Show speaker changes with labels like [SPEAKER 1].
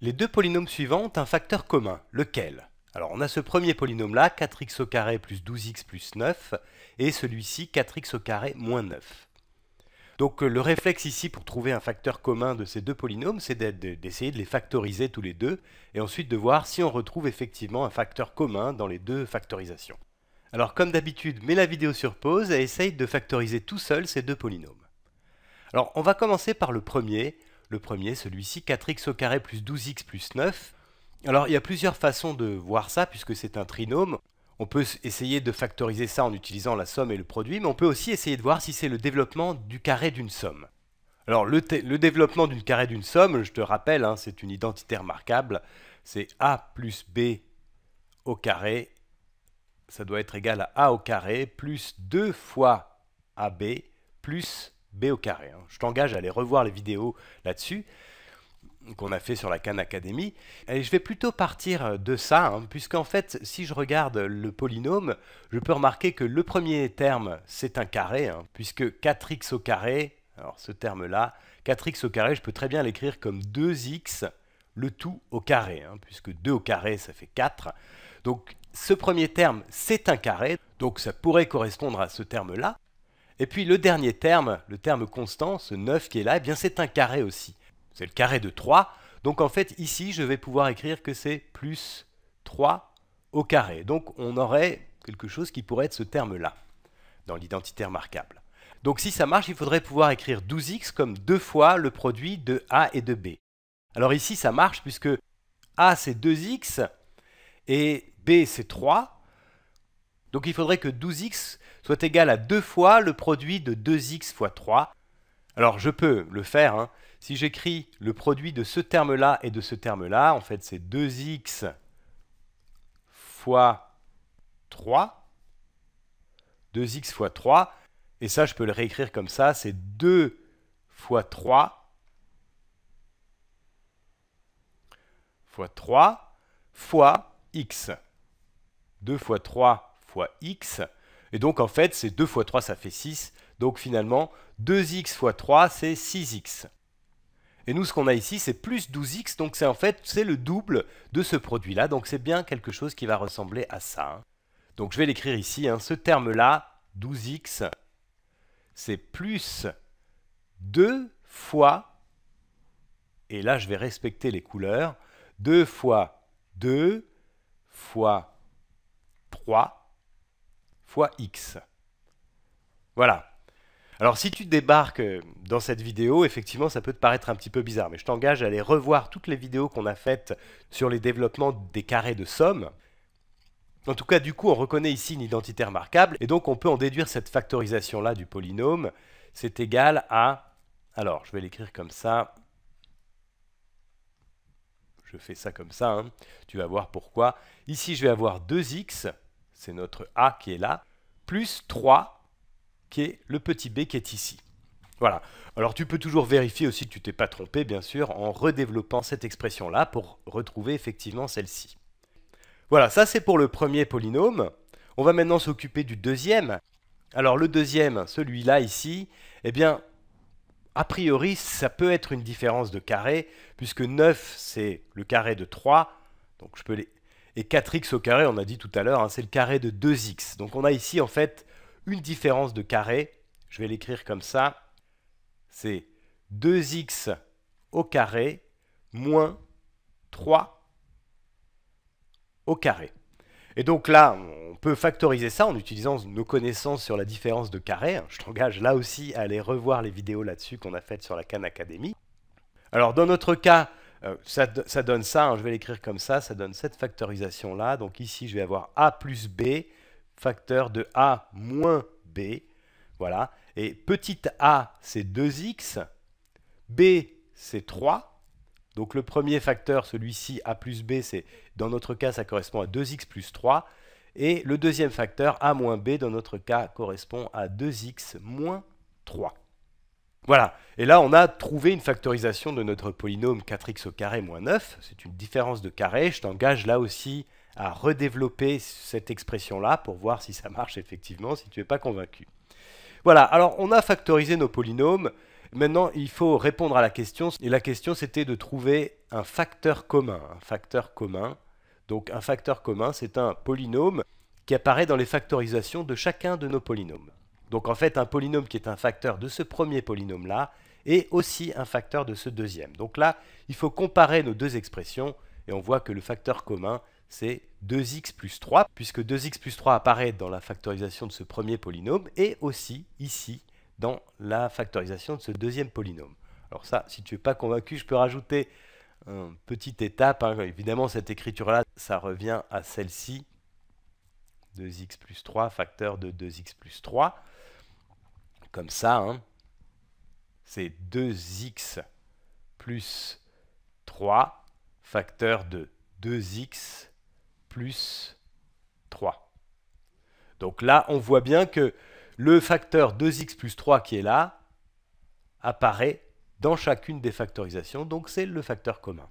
[SPEAKER 1] Les deux polynômes suivants ont un facteur commun, lequel Alors on a ce premier polynôme là, 4x plus 12x plus 9, et celui-ci 4x moins 9. Donc le réflexe ici pour trouver un facteur commun de ces deux polynômes, c'est d'essayer de les factoriser tous les deux, et ensuite de voir si on retrouve effectivement un facteur commun dans les deux factorisations. Alors comme d'habitude, mets la vidéo sur pause et essaye de factoriser tout seul ces deux polynômes. Alors on va commencer par le premier, le premier, celui-ci, 4x au carré plus 12x plus 9. Alors il y a plusieurs façons de voir ça puisque c'est un trinôme. On peut essayer de factoriser ça en utilisant la somme et le produit, mais on peut aussi essayer de voir si c'est le développement du carré d'une somme. Alors le, développement d'une carré d'une somme, je te rappelle, hein, c'est une identité remarquable, c'est a plus b au carré, ça doit être égal à a au carré plus 2 fois ab plus B au carré. Hein. Je t'engage à aller revoir les vidéos là-dessus qu'on a fait sur la Khan Academy. Et je vais plutôt partir euh, de ça, hein, puisqu'en fait, si je regarde le polynôme, je peux remarquer que le premier terme, c'est un carré, hein, puisque 4x au carré, alors ce terme-là, 4x au carré, je peux très bien l'écrire comme 2x, le tout au carré, puisque 2 au carré, ça fait 4. Donc ce premier terme, c'est un carré, donc ça pourrait correspondre à ce terme-là. Et puis le dernier terme, le terme constant, ce 9 qui est là, eh bien c'est un carré aussi. C'est le carré de 3. Donc en fait, ici, je vais pouvoir écrire que c'est plus 3 au carré. Donc on aurait quelque chose qui pourrait être ce terme-là, dans l'identité remarquable. Donc si ça marche, il faudrait pouvoir écrire 12x comme deux fois le produit de A et de B. Alors ici, ça marche puisque A c'est 2x et B c'est 3. Donc il faudrait que 12x soit égal à 2 fois le produit de 2x fois 3. Alors je peux le faire, hein. si j'écris le produit de ce terme-là et de ce terme-là, en fait c'est 2x fois 3, 2x fois 3, et ça je peux le réécrire comme ça, c'est 2 fois 3 fois 3 fois x. 2 fois 3 fois x, et donc en fait, c'est 2 fois 3, ça fait 6. Donc finalement, 2x fois 3, c'est 6x. Et nous, ce qu'on a ici, c'est plus 12x, donc c'est en fait, c'est le double de ce produit-là. Donc c'est bien quelque chose qui va ressembler à ça. Hein. Donc je vais l'écrire ici, hein. ce terme-là, 12x, c'est plus 2 fois, et là je vais respecter les couleurs, 2 fois 2 fois 3 fois x. Voilà. Alors si tu débarques euh, dans cette vidéo, effectivement ça peut te paraître un petit peu bizarre, mais je t'engage à aller revoir toutes les vidéos qu'on a faites sur les développements des carrés de somme. En tout cas, du coup, on reconnaît ici une identité remarquable, et donc on peut en déduire cette factorisation-là du polynôme. C'est égal à... Alors, je vais l'écrire comme ça. Je fais ça comme ça, hein. tu vas voir pourquoi. Ici, je vais avoir 2x c'est notre A qui est là, plus 3 qui est le petit b qui est ici. Voilà. Alors tu peux toujours vérifier aussi que tu t'es pas trompé, bien sûr, en redéveloppant cette expression-là pour retrouver effectivement celle-ci. Voilà, ça c'est pour le premier polynôme. On va maintenant s'occuper du deuxième. Alors le deuxième, celui-là ici, eh bien, a priori, ça peut être une différence de carré, puisque 9, c'est le carré de 3, donc je peux les... Et 4x au carré, on a dit tout à l'heure, hein, c'est le carré de 2x. Donc on a ici en fait une différence de carré. Je vais l'écrire comme ça. C'est 2x au carré moins 3 au carré. Et donc là, on peut factoriser ça en utilisant nos connaissances sur la différence de carré. Je t'engage là aussi à aller revoir les vidéos là-dessus qu'on a faites sur la Khan Academy. Alors dans notre cas, euh, ça, donne ça, hein, je vais l'écrire comme ça, ça donne cette factorisation-là. Donc ici, je vais avoir A plus B, facteur de A moins B. Voilà. Et petite a, c'est 2x. B, c'est 3. Donc le premier facteur, celui-ci, a plus b, c'est dans notre cas, ça correspond à 2x plus 3. Et le deuxième facteur, a moins b, dans notre cas, correspond à 2x moins 3. Voilà. Et là, on a trouvé une factorisation de notre polynôme 4x au carré 9. C'est une différence de carré. Je t'engage là aussi à redévelopper cette expression-là pour voir si ça marche effectivement, si tu n'es pas convaincu. Voilà, alors on a factorisé nos polynômes. Maintenant, il faut répondre à la question. Et la question, c'était de trouver un facteur commun. Un facteur commun. Donc un facteur commun, c'est un polynôme qui apparaît dans les factorisations de chacun de nos polynômes. Donc en fait, un polynôme qui est un facteur de ce premier polynôme-là est aussi un facteur de ce deuxième. Donc là, il faut comparer nos deux expressions et on voit que le facteur commun, c'est 2x plus 3, puisque 2x plus 3 apparaît dans la factorisation de ce premier polynôme et aussi ici dans la factorisation de ce deuxième polynôme. Alors ça, si tu n'es pas convaincu, je peux rajouter une petite étape. Hein. Évidemment, cette écriture-là, ça revient à celle-ci. 2x plus 3, facteur de 2x plus 3 comme ça, hein. c'est 2x plus 3 facteur de 2x plus 3. Donc là, on voit bien que le facteur 2x plus 3 qui est là apparaît dans chacune des factorisations, donc c'est le facteur commun.